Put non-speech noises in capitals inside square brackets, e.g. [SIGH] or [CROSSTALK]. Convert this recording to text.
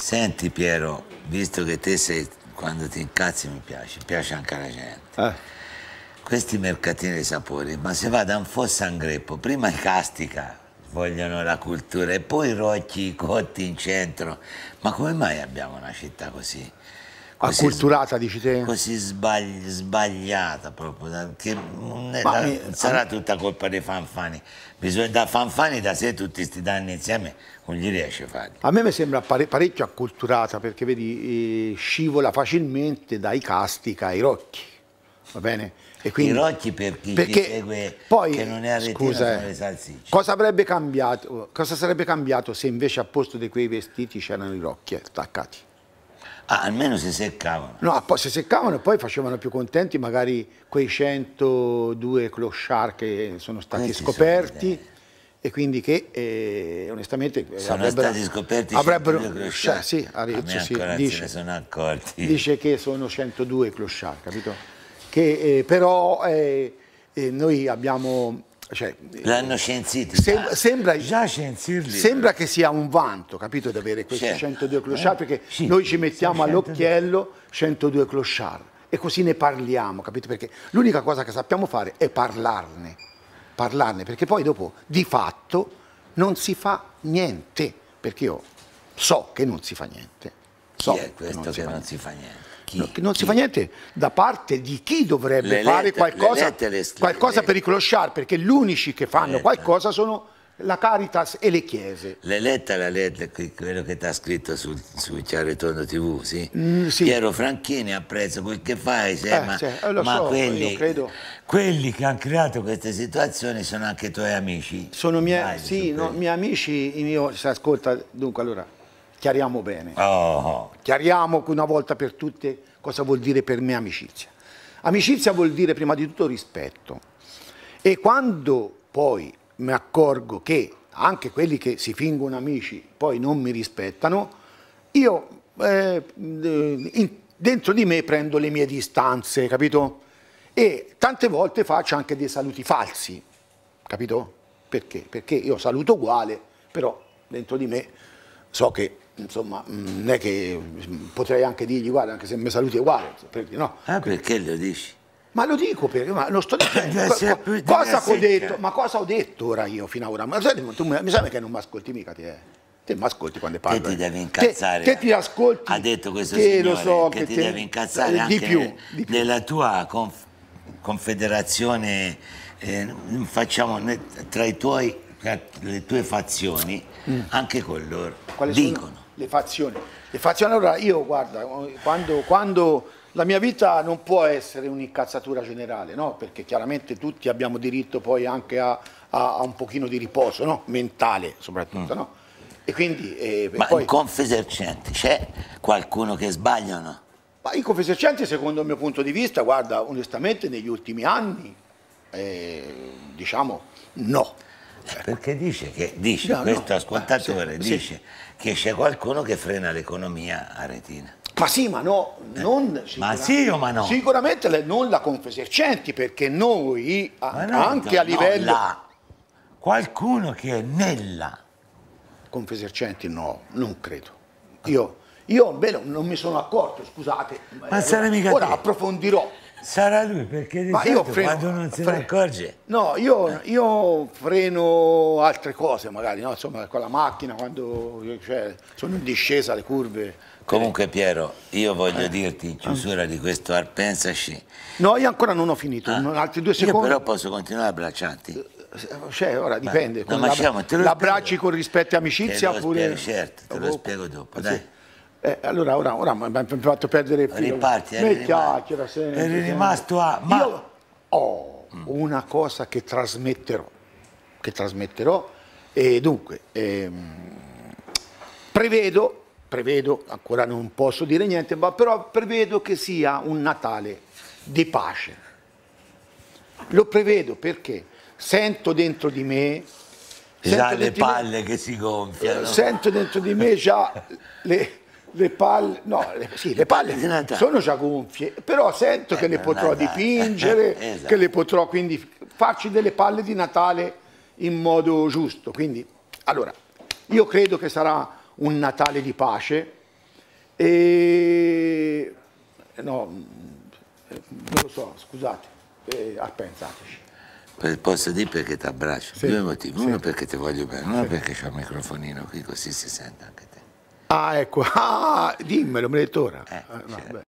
Senti Piero, visto che te sei quando ti incazzi mi piace, piace anche alla gente. Eh. Questi mercatini dei sapori, ma se vado a un fo sangreppo, prima i castica vogliono la cultura e poi i rocchi i cotti in centro. Ma come mai abbiamo una città così? Così, acculturata dici te? Così sbagli, sbagliata proprio, che non, è, da, mi, sarà tutta colpa dei fanfani, bisogna da fanfani da sé tutti questi danni insieme non gli riesce a farli. A me mi sembra pare, parecchio acculturata perché vedi eh, scivola facilmente dai castica ai rocchi, va bene? E quindi, I rocchi per chi perché segue poi, che non è arretino scusa, eh, le salsicce. Cosa, avrebbe cambiato, cosa sarebbe cambiato se invece a posto di quei vestiti c'erano i rocchi attaccati? Ah, almeno si seccavano. No, ah, poi si seccavano e poi facevano più contenti magari quei 102 clochard che sono stati Questi scoperti. Sono e quindi che eh, onestamente eh, sono stati scoperti avrebbero, cioè, sì, Arezzo, sì, dice, sono accorti dice che sono 102 clochard capito che eh, però eh, eh noi abbiamo cioè, L'hanno censito. Sem sembra, sembra, che sia un vanto, capito, di avere questi certo. 102 clochard, eh, perché sì, noi ci mettiamo all'occhiello 102 clochard e così ne parliamo, capito? Perché l'unica cosa che sappiamo fare è parlarne, parlarne, perché poi dopo di fatto non si fa niente, perché io so che non si fa niente. So, Chi è questo non che non si fa niente? No, non chi? si fa niente da parte di chi dovrebbe le fare lette, qualcosa, le scri- qualcosa per i clochard, perché gli unici che fanno letta. qualcosa sono la Caritas e le chiese. L'hai letta la lettera, quello che ti ha scritto su, su Ciarretondo TV, sì? Mm, sì? Piero Franchini apprezzo quel che fai, sì, eh, ma, sì, eh, ma so, quelli, quelli, che hanno creato queste situazioni sono anche i tuoi amici. Sono miei, sì, no, miei amici, io, ascolta, dunque allora, chiariamo bene. Oh. Chiariamo una volta per tutte cosa vuol dire per me amicizia. Amicizia vuol dire prima di tutto rispetto. E quando poi mi accorgo che anche quelli che si fingono amici poi non mi rispettano, io eh, in, dentro di me prendo le mie distanze, capito? E tante volte faccio anche dei saluti falsi, capito? Perché? Perché io saluto uguale, però dentro di me so che insomma, mm, non è che mm, potrei anche dirgli, guarda, anche se mi saluti è uguale. Cioè, perché no? Ah, perché lo dici? Ma lo dico perché, ma lo sto [COUGHS] dicendo. Co cosa ho detto? Ma cosa ho detto ora io, fino ad ora? Ma sai, tu, mi sembra che non mi ascolti mica te. Eh. Te mi ascolti quando parlo. Che ti eh. devi incazzare. Te, ti ascolti. Ha detto questo che signore, lo so, che, che ti te... devi incazzare anche di più, di più. nella tua conf confederazione, eh, facciamo tra tuoi, le tue fazioni, mm. anche con loro. Quali dicono. Sono? le fazioni. Le fazioni, allora io guarda, quando, quando la mia vita non può essere un'incazzatura generale, no? perché chiaramente tutti abbiamo diritto poi anche a, a, a un pochino di riposo, no? mentale soprattutto. Mm. No? E quindi, eh, Ma poi... in Confesercenti c'è qualcuno che sbagliano? Ma in Confesercenti secondo il mio punto di vista, guarda, onestamente negli ultimi anni, eh, diciamo no. Perché dice che, dice, no, questo no, ascoltatore ah, sì, dice sì. che c'è qualcuno che frena l'economia a Retina. Ma sì, ma no, eh. non eh, ma sì o ma no? Sicuramente le, non la Confesercenti, perché noi, no, anche a livello... La. Qualcuno che è nella... Confesercenti no, non credo. Io, io beh, non mi sono accorto, scusate. Ma eh, sarà mica Ora te. approfondirò. Sarà lui perché di certo, freno, quando non se ne accorge. No, io, eh. io, freno altre cose magari, no? insomma con la macchina quando cioè, sono in discesa le curve. Comunque Piero, io voglio eh. dirti in chiusura di questo Art Pensaci. No, io ancora non ho finito, ah. altri due secondi. Io però posso continuare a abbracciarti. Eh, cioè, ora dipende, no, con ma l'abbra- diciamo, l'abbracci con rispetto e amicizia te lo oppure... Spiego, certo, te lo oh. spiego dopo, dai. Sì. Eh, allora, ora, ora mi ha fatto perdere il filo. Riparti, eri, eh, chiacchiera, sempre, eri rimasto a... Ma... Io ho una cosa che trasmetterò, che trasmetterò, e dunque, ehm, prevedo, prevedo, ancora non posso dire niente, ma però prevedo che sia un Natale di pace. Lo prevedo perché sento dentro di me già le palle me, che si gonfiano. Sento dentro di me già le, le palle, no, le, sì, le palle di Natale. sono già gonfie, però sento eh, che le potrò Natale. dipingere, [LAUGHS] esatto. che le potrò quindi farci delle palle di Natale in modo giusto. Quindi, allora, io credo che sarà un Natale di pace e... Eh, no, mm, non lo so, scusate, eh, pensateci. Posso dire perché ti abbraccio? Sì. Due motivi. Uno sì. perché ti voglio bene, uno sì. perché c'è un microfonino qui così si sente anche Ah, ecco, [LAUGHS] ah, dimmelo, me l'hai detto ora. Eh, no, eh, certo.